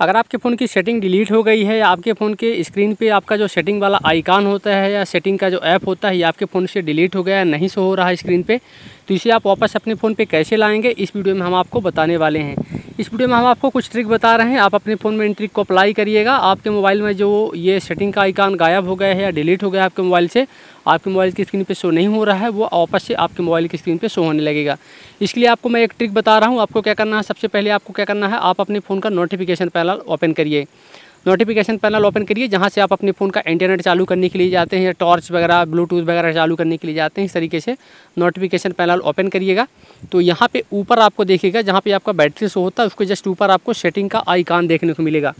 अगर आपके फ़ोन की सेटिंग डिलीट हो गई है आपके फ़ोन के स्क्रीन पे आपका जो सेटिंग वाला आइकान होता है या सेटिंग का जो ऐप होता है ये आपके फ़ोन से डिलीट हो गया नहीं शो हो रहा है स्क्रीन पे तो इसे आप वापस अपने फ़ोन पे कैसे लाएंगे इस वीडियो में हम आपको बताने वाले हैं इस वीडियो में हम आपको कुछ ट्रिक बता रहे हैं आप अपने फ़ोन में इन ट्रिक को अप्लाई करिएगा आपके मोबाइल में जो ये सेटिंग का आइकान गायब हो गया है या डिलीट हो गया है आपके मोबाइल से आपके मोबाइल की स्क्रीन पे शो नहीं हो रहा है वो वापस से आपके मोबाइल की स्क्रीन पे शो होने लगेगा इसके लिए आपको मैं एक ट्रिक बता रहा हूँ आपको क्या करना है सबसे पहले आपको क्या करना है आप अपने फ़ोन का नोटिफिकेशन पैनल ओपन करिए नोटिफिकेशन पैनल ओपन करिए जहाँ से आप अपने फ़ोन का इंटरनेट चालू करने के लिए जाते हैं या टॉर्च वगैरह ब्लूटूथ वगैरह चालू करने के लिए जाते हैं इस तरीके से नोटिफिकेशन पैनल ओपन करिएगा तो यहाँ पे ऊपर आपको देखिएगा जहाँ पे आपका बैटरी शो होता है उसके जस्ट ऊपर आपको सेटिंग का आइकान देखने को मिलेगा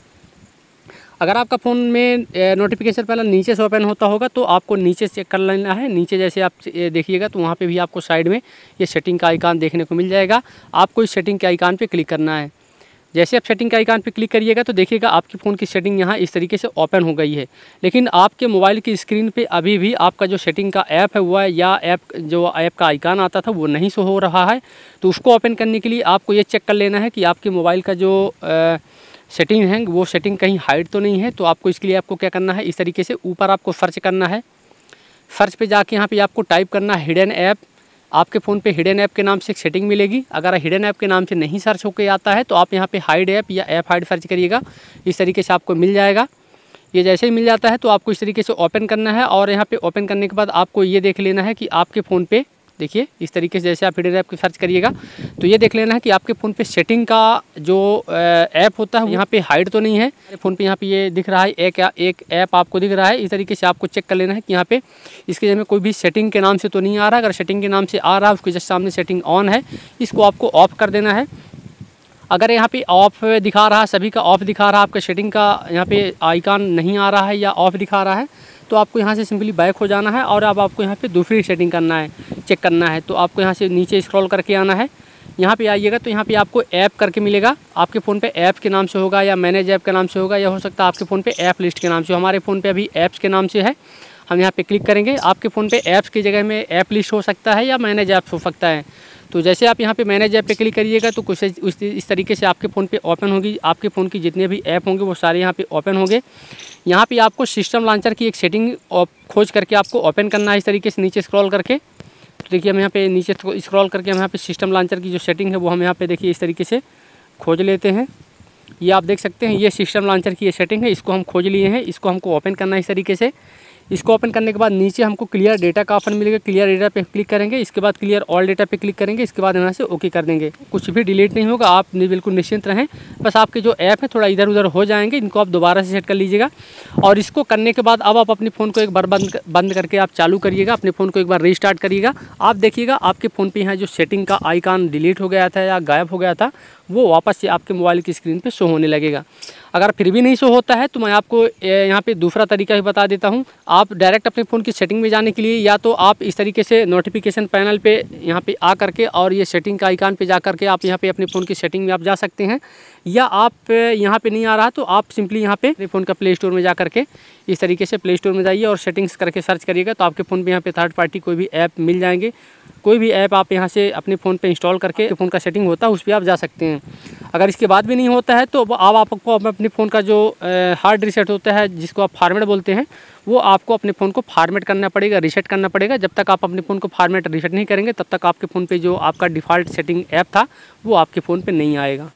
अगर आपका फ़ोन में नोटिफिकेशन पैनल नीचे से ओपन होता होगा तो आपको नीचे चेक कर लेना है नीचे जैसे आप देखिएगा तो वहाँ पर भी आपको साइड में ये सेटिंग का आइकान देखने को मिल जाएगा आपको इस सेटिंग के आइकान पर क्लिक करना है जैसे आप सेटिंग के आइकान पर क्लिक करिएगा तो देखिएगा आपके फ़ोन की सेटिंग यहाँ इस तरीके से ओपन हो गई है लेकिन आपके मोबाइल की स्क्रीन पे अभी भी आपका जो सेटिंग का ऐप है वह या ऐप जो ऐप का आइकान आता था वो नहीं शो हो रहा है तो उसको ओपन करने के लिए आपको ये चेक कर लेना है कि आपके मोबाइल का जो आ, सेटिंग है वो सेटिंग कहीं हाइड तो नहीं है तो आपको इसके लिए आपको क्या करना है इस तरीके से ऊपर आपको सर्च करना है सर्च पर जाके यहाँ पे आपको टाइप करना है हिडन ऐप आपके फ़ोन पे हिडन ऐप के नाम से एक सेटिंग मिलेगी अगर हिडन ऐप के नाम से नहीं सर्च होकर आता है तो आप यहाँ पे हाइड ऐप या ऐप हाइड सर्च करिएगा इस तरीके से आपको मिल जाएगा ये जैसे ही मिल जाता है तो आपको इस तरीके से ओपन करना है और यहाँ पे ओपन करने के बाद आपको ये देख लेना है कि आपके फ़ोन पे देखिए इस तरीके से जैसे आप हीडर ऐप की सर्च करिएगा तो ये देख लेना है कि आपके फ़ोन पे सेटिंग का जो ऐप होता है यहाँ पे हाइड तो नहीं है फ़ोन पे यहाँ पे ये दिख रहा है एक एक ऐप आपको दिख रहा है इस तरीके से आपको चेक कर लेना है कि यहाँ पे इसके जैसे कोई भी सेटिंग के नाम से तो नहीं आ रहा अगर सेटिंग के नाम से आ रहा है उसके जस्ट सामने सेटिंग ऑन है इसको आपको ऑफ कर देना है अगर यहाँ पे ऑफ दिखा रहा है सभी का ऑफ दिखा रहा है आपका सेटिंग का यहाँ पे आइकान नहीं आ रहा है या ऑफ दिखा रहा है तो आपको यहाँ से सिंपली बैक हो जाना है और अब आपको यहाँ पे दूसरी सेटिंग करना है चेक करना है तो आपको यहाँ से नीचे स्क्रॉल करके आना है यहाँ पे आइएगा तो यहाँ पे आपको ऐप करके मिलेगा आपके फ़ोन पे ऐप के नाम से होगा या मैनेज ऐप के नाम से होगा या हो सकता है आपके फ़ोन पे ऐप लिस्ट के नाम से हमारे फ़ोन पे अभी ऐप्स के नाम से है हम यहाँ पे क्लिक करेंगे आपके फ़ोन पे ऐप्स की जगह में ऐप लिस्ट हो सकता है या मैनेज ऐप्स हो सकता है तो जैसे आप यहाँ पे मैनेज ऐप पे क्लिक करिएगा तो कुछ उस इस तरीके से आपके फ़ोन पे ओपन होगी आपके फ़ोन की जितने भी ऐप होंगे वो सारे यहाँ पे ओपन होंगे यहाँ पे आपको सिस्टम लॉन्चर की एक सेटिंग खोज करके आपको ओपन करना है इस तरीके से नीचे स्क्रॉल करके तो देखिए हम यहाँ पे नीचे स्क्रॉल करके हम यहाँ पे सिस्टम लॉन्चर की जो सेटिंग है वो हम यहाँ पे देखिए इस तरीके से खोज लेते हैं ये आप देख सकते हैं ये सिस्टम लॉन्चर की ये सेटिंग है इसको हम खोज लिए हैं इसको हमको ओपन करना है इस तरीके से इसको ओपन करने के बाद नीचे हमको क्लियर डेटा का ऑप्शन मिलेगा क्लियर डेटा पे क्लिक करेंगे इसके बाद क्लियर ऑल डेटा पे क्लिक करेंगे इसके बाद यहाँ से ओके कर देंगे कुछ भी डिलीट नहीं होगा आप बिल्कुल निश्चिंत रहें बस आपके जो ऐप है थोड़ा इधर उधर हो जाएंगे इनको आप दोबारा से सेट कर लीजिएगा और इसको करने के बाद अब आप अपने फ़ोन को एक बार बंद बंद करके आप चालू करिएगा अपने फ़ोन को एक बार रिस्टार्ट करिएगा आप देखिएगा आपके फ़ोन पर यहाँ जो सेटिंग का आइकान डिलीट हो गया था या गायब हो गया था वो वापस से आपके मोबाइल की स्क्रीन पर शो होने लगेगा अगर फिर भी नहीं शो होता है तो मैं आपको यहाँ पे दूसरा तरीका भी बता देता हूँ आप डायरेक्ट अपने फ़ोन की सेटिंग में जाने के लिए या तो आप इस तरीके से नोटिफिकेशन पैनल पे यहाँ पे आ करके और ये सेटिंग का आइकान पे जा करके आप यहाँ पे अपने फ़ोन की सेटिंग में आप जा सकते हैं या आप यहाँ पर नहीं आ रहा तो आप सिंपली यहाँ पर फ़ोन का प्ले स्टोर में जा करके इस तरीके से प्ले स्टोर में जाइए और सेटिंग्स करके सर्च करिएगा तो आपके फ़ोन पर यहाँ पर थर्ड पार्टी कोई भी ऐप मिल जाएंगे कोई भी ऐप आप यहाँ से अपने फ़ोन पर इंस्टॉल करके फ़ोन का सेटिंग होता है उस पर आप जा सकते हैं अगर इसके बाद भी नहीं होता है तो आप आपको अपने फ़ोन का जो हार्ड रिसेट होता है जिसको आप फार्मेट बोलते हैं वो आपको अपने फ़ोन को फार्मेट करना पड़ेगा रिसेट करना पड़ेगा जब तक आप अपने फ़ोन को फार्मेट रिसेट नहीं करेंगे तब तक आपके फ़ोन पर जो आपका डिफ़ॉल्ट सेटिंग ऐप था वो आपके फ़ोन पर नहीं आएगा